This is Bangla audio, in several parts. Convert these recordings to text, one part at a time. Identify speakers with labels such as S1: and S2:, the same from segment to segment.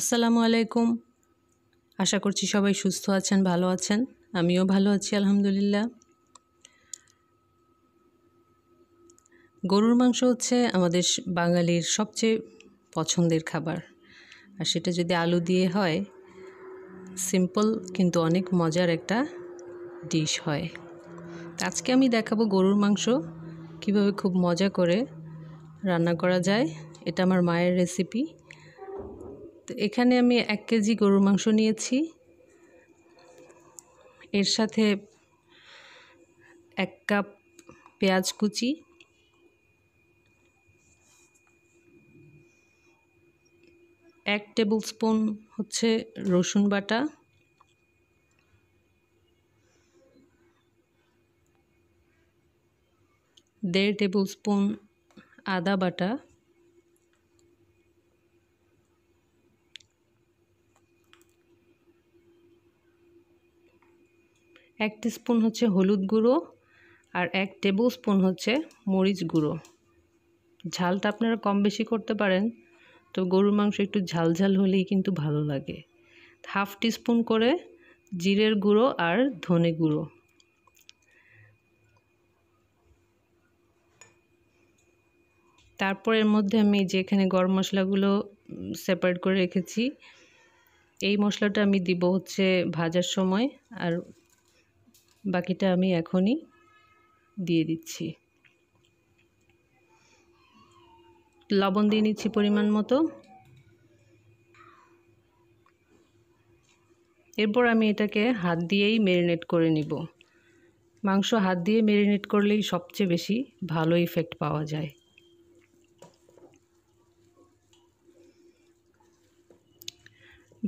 S1: আসসালামু আলাইকুম আশা করছি সবাই সুস্থ আছেন ভালো আছেন আমিও ভালো আছি আলহামদুলিল্লাহ গরুর মাংস হচ্ছে আমাদের বাঙালির সবচেয়ে পছন্দের খাবার আর সেটা যদি আলু দিয়ে হয় সিম্পল কিন্তু অনেক মজার একটা ডিশ হয় আজকে আমি দেখাবো গরুর মাংস কিভাবে খুব মজা করে রান্না করা যায় এটা আমার মায়ের রেসিপি তো এখানে আমি এক কেজি গরুর মাংস নিয়েছি এর সাথে এক কাপ পেঁয়াজ কুচি এক টেবিল স্পুন হচ্ছে রসুন বাটা দেড় টেবিল স্পুন আদা বাটা এক স্পুন হচ্ছে হলুদ গুঁড়ো আর এক টেবিল স্পুন হচ্ছে মরিচ গুঁড়ো ঝালটা আপনারা কম বেশি করতে পারেন তো গরুর মাংস একটু ঝাল ঝাল হলেই কিন্তু ভালো লাগে হাফ টিস্পুন করে জিরের গুঁড়ো আর ধনে গুঁড়ো তারপর এর মধ্যে আমি যে এখানে গরম মশলাগুলো সেপারেট করে রেখেছি এই মশলাটা আমি দিব হচ্ছে ভাজার সময় আর বাকিটা আমি এখনই দিয়ে দিচ্ছি লবণ দিয়ে নিচ্ছি পরিমাণ মতো এরপর আমি এটাকে হাত দিয়েই মেরিনেট করে নিব মাংস হাত দিয়ে মেরিনেট করলেই সবচেয়ে বেশি ভালো ইফেক্ট পাওয়া যায়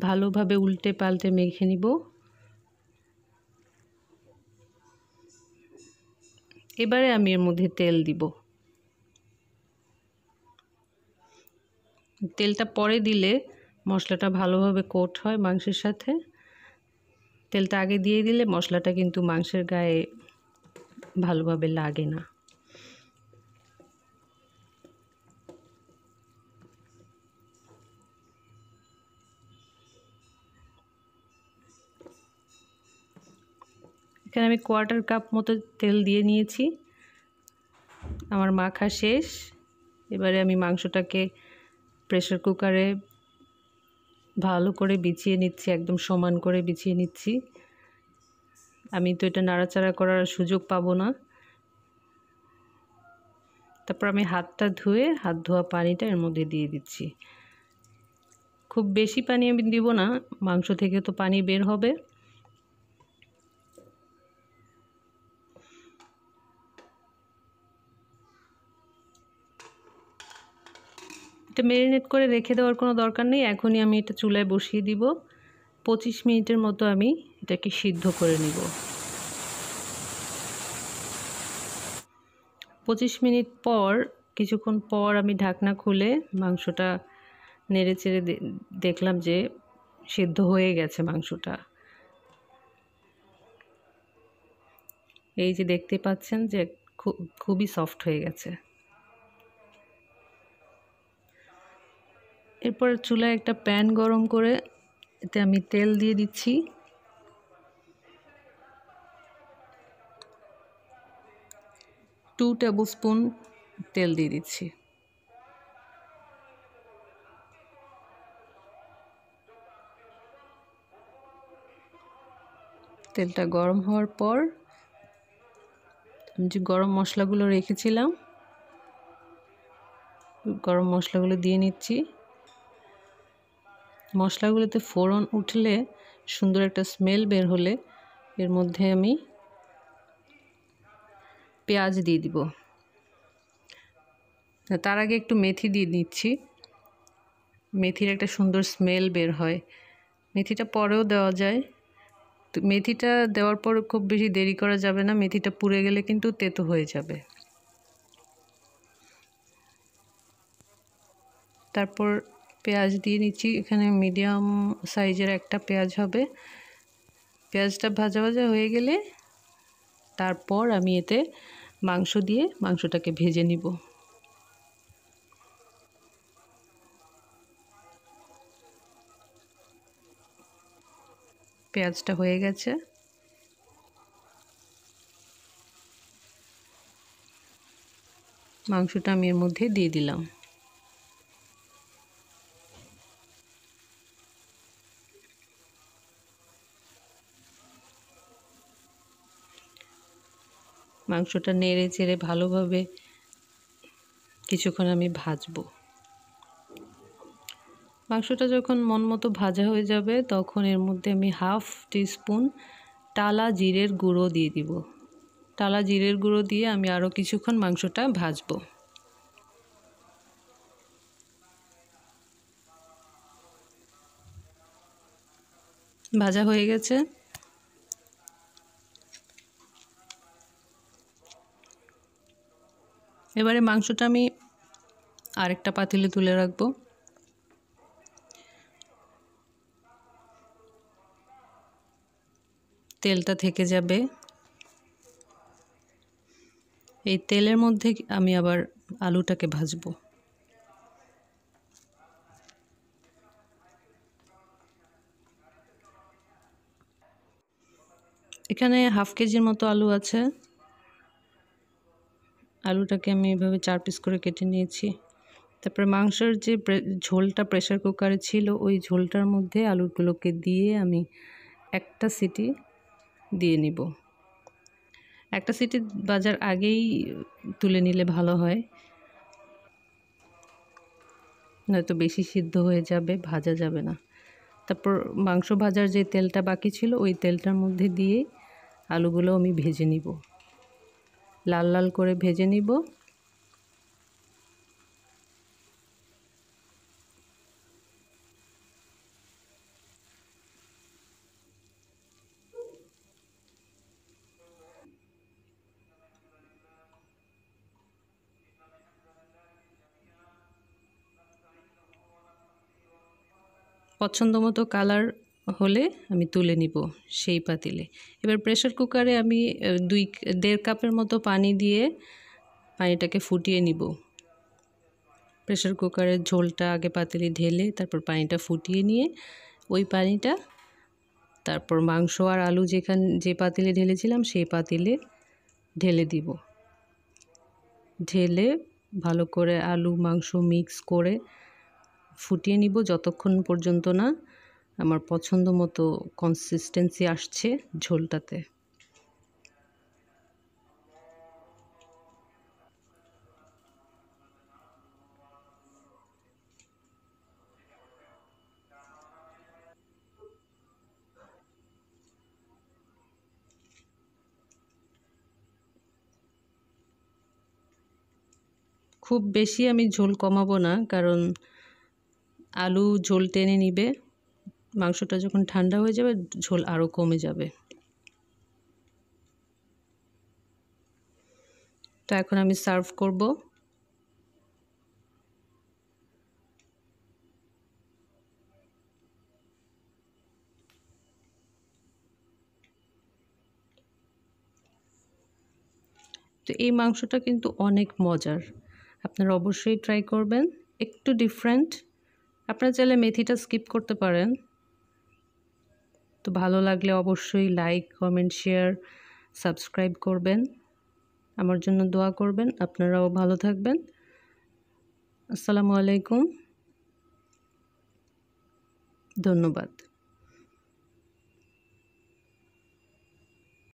S1: ভালোভাবে উল্টে পাল্টে মেখে নিব এবারে আমি এর মধ্যে তেল দিব তেলটা পরে দিলে মশলাটা ভালোভাবে কোট হয় মাংসের সাথে তেলটা আগে দিয়ে দিলে মশলাটা কিন্তু মাংসের গায়ে ভালোভাবে লাগে না এখানে আমি কোয়ার্টার কাপ মতো তেল দিয়ে নিয়েছি আমার মাখা শেষ এবারে আমি মাংসটাকে প্রেশার কুকারে ভালো করে বিছিয়ে নিচ্ছি একদম সমান করে বিছিয়ে নিচ্ছি আমি তো এটা নাড়াচাড়া করার সুযোগ পাবো না তারপর আমি হাতটা ধুয়ে হাত ধোয়া পানিটা এর মধ্যে দিয়ে দিচ্ছি খুব বেশি পানি আমি দিব না মাংস থেকে তো পানি বের হবে এটা মেরিনেট করে রেখে দেওয়ার কোনো দরকার নেই এখনই আমি এটা চুলায় বসিয়ে দিব পঁচিশ মিনিটের মতো আমি এটাকে সিদ্ধ করে নিব পঁচিশ মিনিট পর কিছুক্ষণ পর আমি ঢাকনা খুলে মাংসটা নেড়ে চেড়ে দেখলাম যে সিদ্ধ হয়ে গেছে মাংসটা এই যে দেখতে পাচ্ছেন যে খুবই সফট হয়ে গেছে এরপর চুলায় একটা প্যান গরম করে এতে আমি তেল দিয়ে দিচ্ছি টু টেবিল স্পুন তেল দিয়ে দিচ্ছি তেলটা গরম হওয়ার পর আমি যে গরম মশলাগুলো রেখেছিলাম গরম মশলাগুলো দিয়ে নিচ্ছি মশলাগুলোতে ফোড়ন উঠলে সুন্দর একটা স্মেল বের হলে এর মধ্যে আমি পেঁয়াজ দিয়ে দিব তার আগে একটু মেথি দিয়ে নিচ্ছি মেথির একটা সুন্দর স্মেল বের হয় মেথিটা পরেও দেওয়া যায় মেথিটা দেওয়ার পর খুব বেশি দেরি করা যাবে না মেথিটা পুড়ে গেলে কিন্তু তেতো হয়ে যাবে তারপর পেঁয়াজ দিয়ে নিচ্ছি এখানে মিডিয়াম সাইজের একটা পেঁয়াজ হবে পেঁয়াজটা ভাজা ভাজা হয়ে গেলে তারপর আমি এতে মাংস দিয়ে মাংসটাকে ভেজে নিব পেঁয়াজটা হয়ে গেছে মাংসটা আমি এর মধ্যে দিয়ে দিলাম মাংসটা নেড়ে চেড়ে ভালোভাবে কিছুক্ষণ আমি ভাজবো মাংসটা যখন মন মতো ভাজা হয়ে যাবে তখন এর মধ্যে আমি হাফ টিস্পুন টালা জিরের গুঁড়ো দিয়ে দিব টালা জিরের গুঁড়ো দিয়ে আমি আরও কিছুক্ষণ মাংসটা ভাজবো ভাজা হয়ে গেছে এবারে মাংসটা আমি আরেকটা পাতিলে তুলে রাখবো তেলটা থেকে যাবে এই তেলের মধ্যে আমি আবার আলুটাকে ভাজবো এখানে হাফ কেজির মতো আলু আছে আলুটাকে আমি এভাবে চার পিস করে কেটে নিয়েছি তারপরে মাংসের যে ঝোলটা প্রেশার কুকারে ছিল ওই ঝোলটার মধ্যে আলুগুলোকে দিয়ে আমি একটা সিটি দিয়ে নিব একটা সিটি বাজার আগেই তুলে নিলে ভালো হয় নয়তো বেশি সিদ্ধ হয়ে যাবে ভাজা যাবে না তারপর মাংস ভাজার যে তেলটা বাকি ছিল ওই তেলটার মধ্যে দিয়ে আলুগুলো আমি ভেজে নিব লাল লাল করে ভেজে নিব পছন্দ মতো কালার হলে আমি তুলে নিব সেই পাতিলে এবার প্রেশার কুকারে আমি দুই দেড় কাপের মতো পানি দিয়ে পানিটাকে ফুটিয়ে নিব প্রেশার কুকারের ঝোলটা আগে পাতিলে ঢেলে তারপর পানিটা ফুটিয়ে নিয়ে ওই পানিটা তারপর মাংস আর আলু যেখান যে পাতিলে ঢেলেছিলাম সেই পাতিলে ঢেলে দিব ঢেলে ভালো করে আলু মাংস মিক্স করে ফুটিয়ে নিব যতক্ষণ পর্যন্ত না আমার পছন্দ মতো কনসিস্টেন্সি আসছে ঝোলটাতে খুব বেশি আমি ঝোল কমাবো না কারণ আলু ঝোল টেনে নিবে মাংসটা যখন ঠান্ডা হয়ে যাবে ঝোল আরও কমে যাবে তো এখন আমি সার্ভ করব তো এই মাংসটা কিন্তু অনেক মজার আপনারা অবশ্যই ট্রাই করবেন একটু ডিফারেন্ট আপনারা চাইলে মেথিটা স্কিপ করতে পারেন তো ভালো লাগলে অবশ্যই লাইক কমেন্ট শেয়ার সাবস্ক্রাইব করবেন আমার জন্য দোয়া করবেন আপনারাও ভালো থাকবেন আসসালামু আলাইকুম ধন্যবাদ